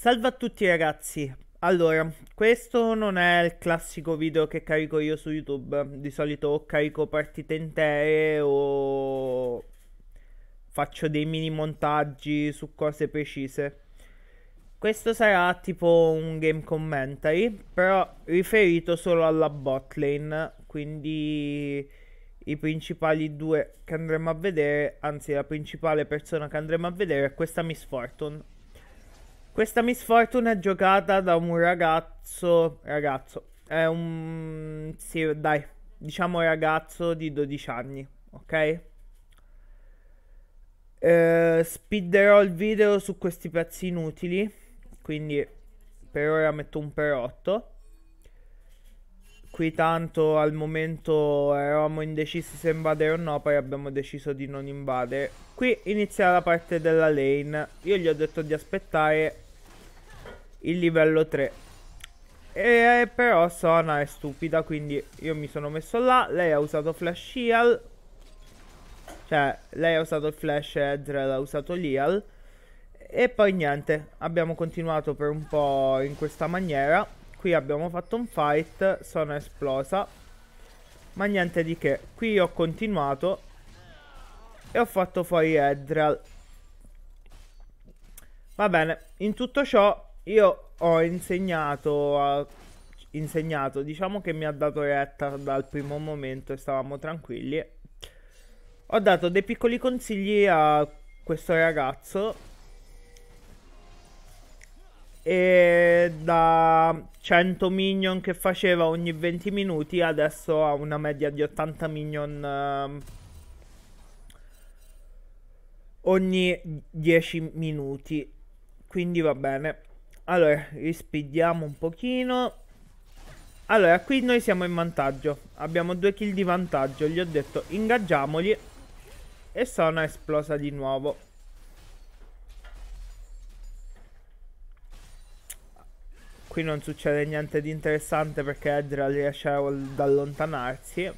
Salve a tutti ragazzi, allora, questo non è il classico video che carico io su YouTube, di solito carico partite intere o faccio dei mini montaggi su cose precise. Questo sarà tipo un game commentary, però riferito solo alla botlane, quindi i principali due che andremo a vedere, anzi la principale persona che andremo a vedere è questa Miss Fortune. Questa misfortuna è giocata da un ragazzo, ragazzo, è un, sì dai, diciamo ragazzo di 12 anni, ok? Eh, speederò il video su questi pezzi inutili, quindi per ora metto un per 8 Qui tanto al momento eravamo indecisi se invadere o no, poi abbiamo deciso di non invadere. Qui inizia la parte della lane, io gli ho detto di aspettare il livello 3 e eh, però Sona è stupida quindi io mi sono messo là lei ha usato flash shield cioè lei ha usato il flash e Ezreal ha usato l'heal e poi niente abbiamo continuato per un po' in questa maniera qui abbiamo fatto un fight sono esplosa ma niente di che qui ho continuato e ho fatto fuori Ezreal va bene in tutto ciò io ho insegnato a insegnato, diciamo che mi ha dato retta dal primo momento e stavamo tranquilli. Ho dato dei piccoli consigli a questo ragazzo e da 100 minion che faceva ogni 20 minuti adesso ha una media di 80 minion eh, ogni 10 minuti. Quindi va bene. Allora, rispidiamo un pochino. Allora, qui noi siamo in vantaggio. Abbiamo due kill di vantaggio. Gli ho detto ingaggiamoli. E sono esplosa di nuovo. Qui non succede niente di interessante perché Edra riesce ad allontanarsi.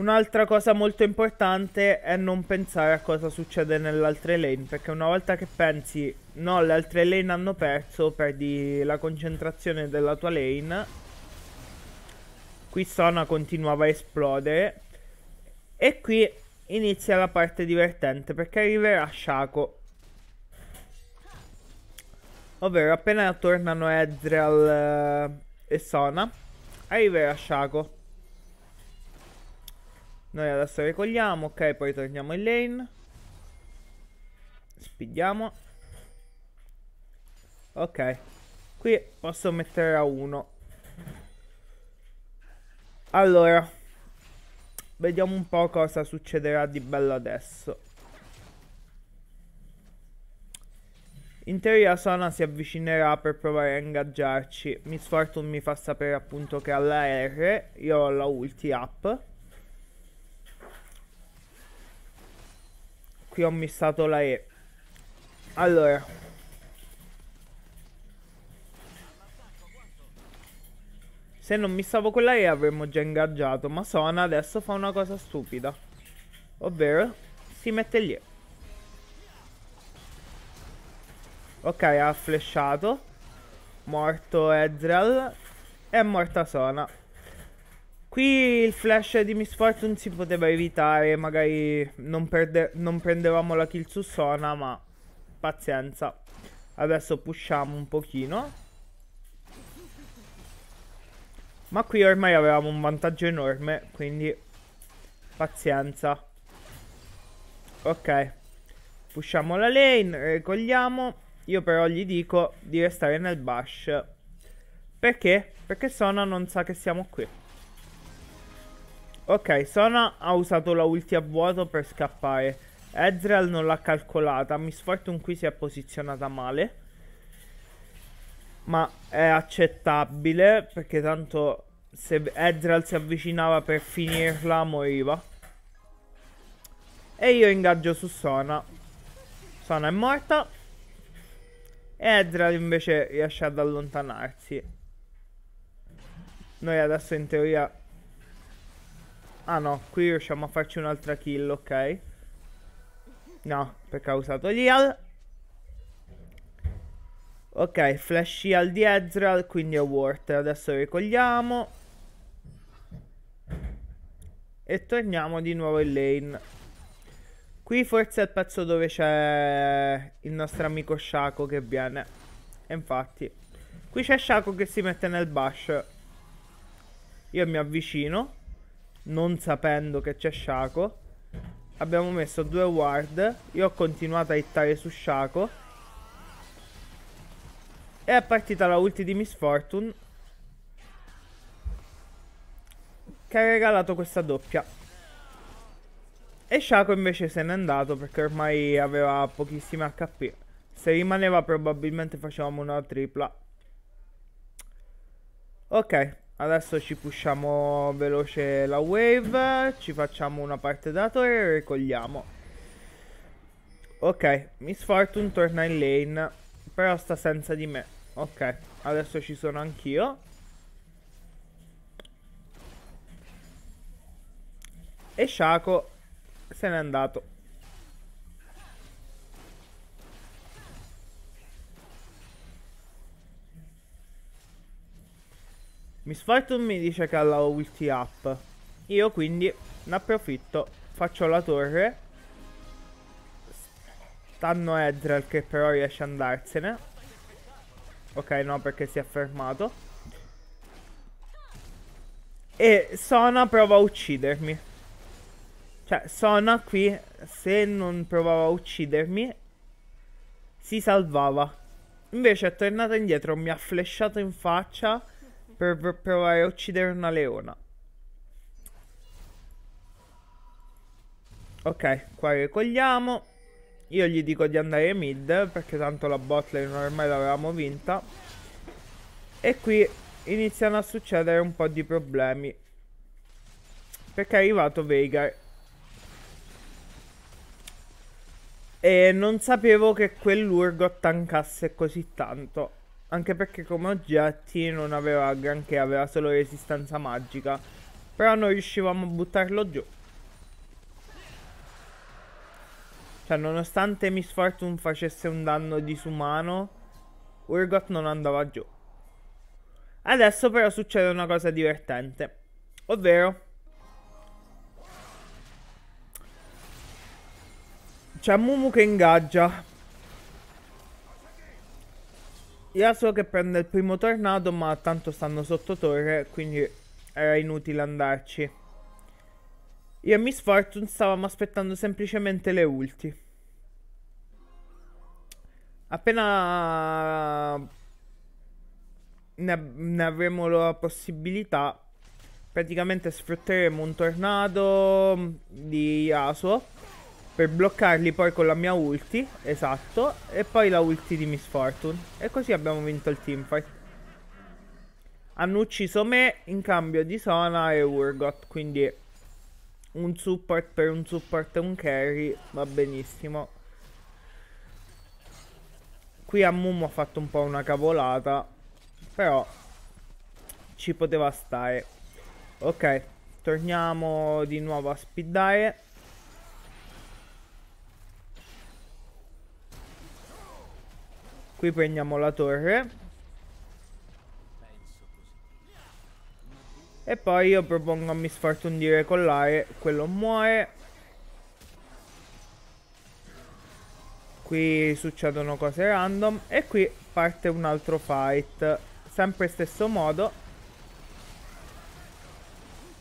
Un'altra cosa molto importante è non pensare a cosa succede nelle altre lane, perché una volta che pensi no, le altre lane hanno perso, perdi la concentrazione della tua lane. Qui Sona continuava a esplodere e qui inizia la parte divertente perché arriverà Shaco. Ovvero appena tornano Ezreal eh, e Sona, arriverà Shaco. Noi adesso recogliamo, ok, poi torniamo in lane. Spidiamo. Ok. Qui posso mettere a uno. Allora. Vediamo un po' cosa succederà di bello adesso. In teoria Sona si avvicinerà per provare a ingaggiarci. Miss Fortune mi fa sapere appunto che ha la R, io ho la ulti up. che ho missato la E. Allora. Se non missavo quella E avremmo già ingaggiato, ma Sona adesso fa una cosa stupida. Ovvero, si mette lì. Ok, ha flashato. Morto Ezreal. È morta Sona. Qui il flash di Miss Fortune si poteva evitare, magari non, non prendevamo la kill su Sona, ma pazienza. Adesso pushiamo un pochino. Ma qui ormai avevamo un vantaggio enorme, quindi pazienza. Ok, pushiamo la lane, recogliamo. Io però gli dico di restare nel bash. Perché? Perché Sona non sa che siamo qui. Ok, Sona ha usato la ulti a vuoto per scappare. Ezreal non l'ha calcolata. Miss Fortune qui si è posizionata male. Ma è accettabile perché tanto se Ezreal si avvicinava per finirla moriva. E io ingaggio su Sona. Sona è morta. E Ezreal invece riesce ad allontanarsi. Noi adesso in teoria Ah no, qui riusciamo a farci un'altra kill, ok. No, perché ha usato gli al... Ok, flash al di Ezreal, quindi è Ward. Adesso ricogliamo. E torniamo di nuovo in lane. Qui forse è il pezzo dove c'è il nostro amico Shaco che viene. E infatti. Qui c'è Shaco che si mette nel bash. Io mi avvicino non sapendo che c'è Shaco. Abbiamo messo due ward, io ho continuato a hittare su Shaco. E è partita la ulti di Miss Fortune. Che ha regalato questa doppia. E Shaco invece se n'è andato perché ormai aveva pochissime HP. Se rimaneva probabilmente facevamo una tripla. Ok, Adesso ci pushiamo veloce la wave, ci facciamo una parte da torre e raccogliamo. Ok, Miss Fortune torna in lane, però sta senza di me. Ok, adesso ci sono anch'io. E Shaco se n'è andato. Miss Fortune mi dice che ha la ulti up. Io quindi ne approfitto, faccio la torre. Stanno Ezreal che però riesce ad andarsene. Ok, no, perché si è fermato. E Sona prova a uccidermi. Cioè, Sona qui, se non provava a uccidermi, si salvava. Invece è tornata indietro, mi ha flashato in faccia per provare a uccidere una leona. Ok, qua ricogliamo. Io gli dico di andare mid, perché tanto la bot lane ormai l'avevamo vinta. E qui iniziano a succedere un po' di problemi. Perché è arrivato Veigar. E non sapevo che quell'urgo tankasse così tanto anche perché come oggetti non aveva granché, aveva solo resistenza magica, però non riuscivamo a buttarlo giù. Cioè, nonostante Miss Fortune facesse un danno disumano, Urgot non andava giù. Adesso però succede una cosa divertente, ovvero... C'è Mumu che ingaggia io so che prende il primo tornado, ma tanto stanno sotto torre, quindi era inutile andarci. Io e Miss Fortune stavamo aspettando semplicemente le ulti. Appena ne, ne avremo la possibilità, praticamente sfrutteremo un tornado di Yasuo per bloccarli poi con la mia ulti, esatto, e poi la ulti di Miss Fortune. E così abbiamo vinto il teamfight. Hanno ucciso me in cambio di Sona e Urgot, quindi un support per un support e un carry va benissimo. Qui a Mumu ha fatto un po' una cavolata, però ci poteva stare. Ok, torniamo di nuovo a speedare. Qui prendiamo la torre. E poi io propongo a Miss Fortune di recollare. Quello muore. Qui succedono cose random. E qui parte un altro fight. Sempre stesso modo.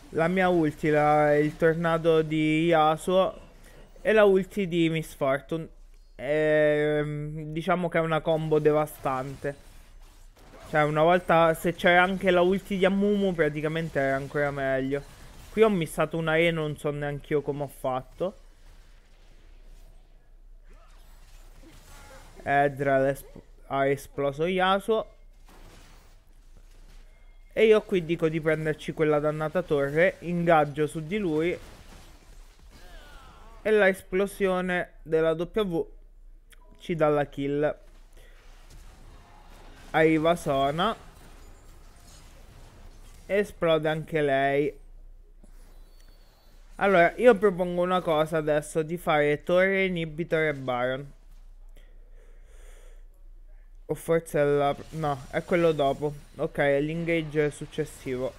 La mia ulti, la, il tornado di Yasuo. E la ulti di Miss Fortune. E, ehm, diciamo che è una combo devastante. Cioè, una volta se c'è anche la ulti di Amumu, praticamente è ancora meglio. Qui ho missato una E, non so neanche io come ho fatto. Edra ha esploso Yasuo. E io qui dico di prenderci quella dannata torre, ingaggio su di lui. E la esplosione della W ci dà la kill. Arriva Sona. Esplode anche lei. Allora, io propongo una cosa adesso di fare torre, inibitor e baron. O forse la... No, è quello dopo. Ok, l'engage successivo.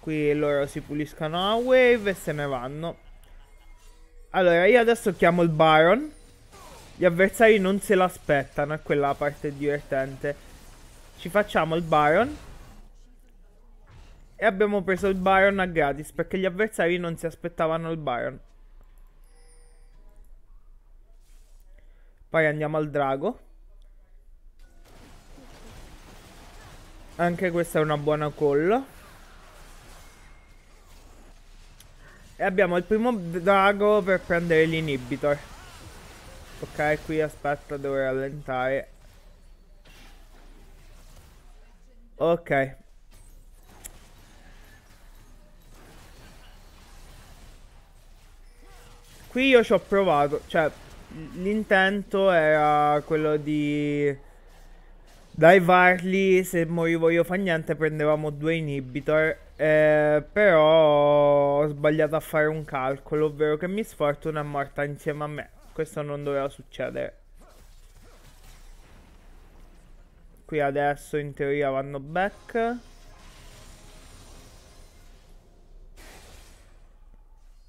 Qui loro si puliscono a wave e se ne vanno. Allora, io adesso chiamo il Baron. Gli avversari non se l'aspettano, è quella la parte divertente. Ci facciamo il Baron. E abbiamo preso il Baron a gratis, perché gli avversari non si aspettavano il Baron. Poi andiamo al Drago. Anche questa è una buona colla. E abbiamo il primo drago per prendere l'inibitor. Ok, qui aspetta, devo rallentare. Ok. Qui io ci ho provato, cioè l'intento era quello di dai varli, se morivo io fa niente, prendevamo due inhibitor eh, però ho sbagliato a fare un calcolo, ovvero che Miss Fortune è morta insieme a me. Questo non doveva succedere. Qui adesso in teoria vanno back.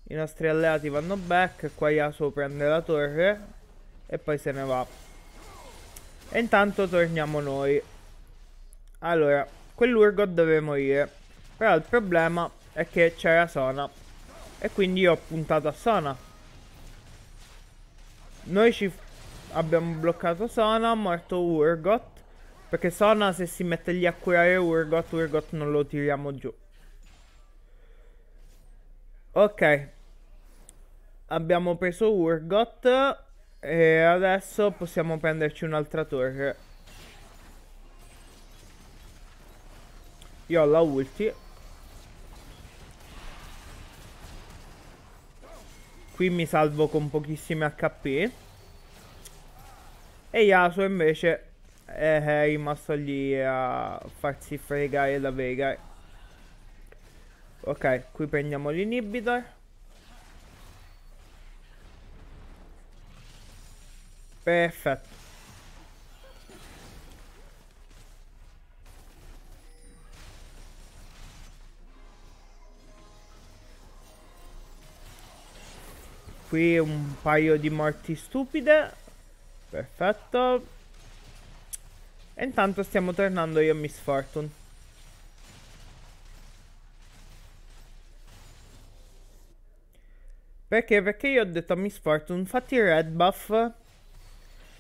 I nostri alleati vanno back. Qua Yasuo prende la torre. E poi se ne va. E intanto torniamo noi. Allora, quell'Urgot deve morire. Però il problema è che c'era Sona. E quindi io ho puntato a Sona. Noi ci abbiamo bloccato Sona, morto Urgot. Perché Sona se si mette lì a curare Urgot, Urgot non lo tiriamo giù. Ok. Abbiamo preso Urgot. E adesso possiamo prenderci un'altra torre. Io ho la ulti Qui mi salvo con pochissime HP. E Yasuo invece è eh, rimasto eh, lì a farsi fregare da Vega. Ok, qui prendiamo l'inibitor. Perfetto. qui un paio di morti stupide. Perfetto. E intanto stiamo tornando io a Miss Fortune. Perché? Perché io ho detto a Miss Fortune fatti il red buff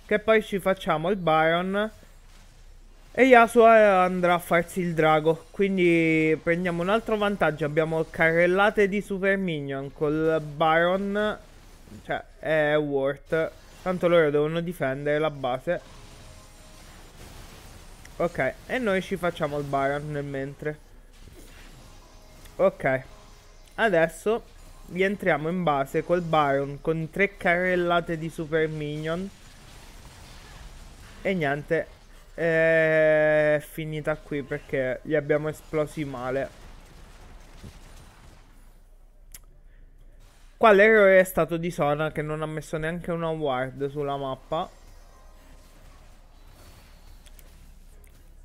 che poi ci facciamo il Baron e Yasuo andrà a farsi il drago Quindi prendiamo un altro vantaggio Abbiamo carrellate di super minion Col Baron cioè, è worth. Tanto loro devono difendere la base. Ok, e noi ci facciamo il Baron nel mentre. Ok. Adesso rientriamo in base col Baron con tre carrellate di Super Minion. E niente, è finita qui perché li abbiamo esplosi male. Qua l'errore è stato di Sona che non ha messo neanche una ward sulla mappa.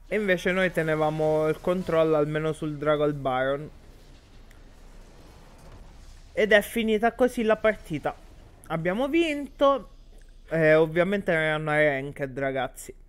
E invece noi tenevamo il controllo almeno sul Dragon Baron. Ed è finita così la partita. Abbiamo vinto. Eh, ovviamente era una ranked ragazzi.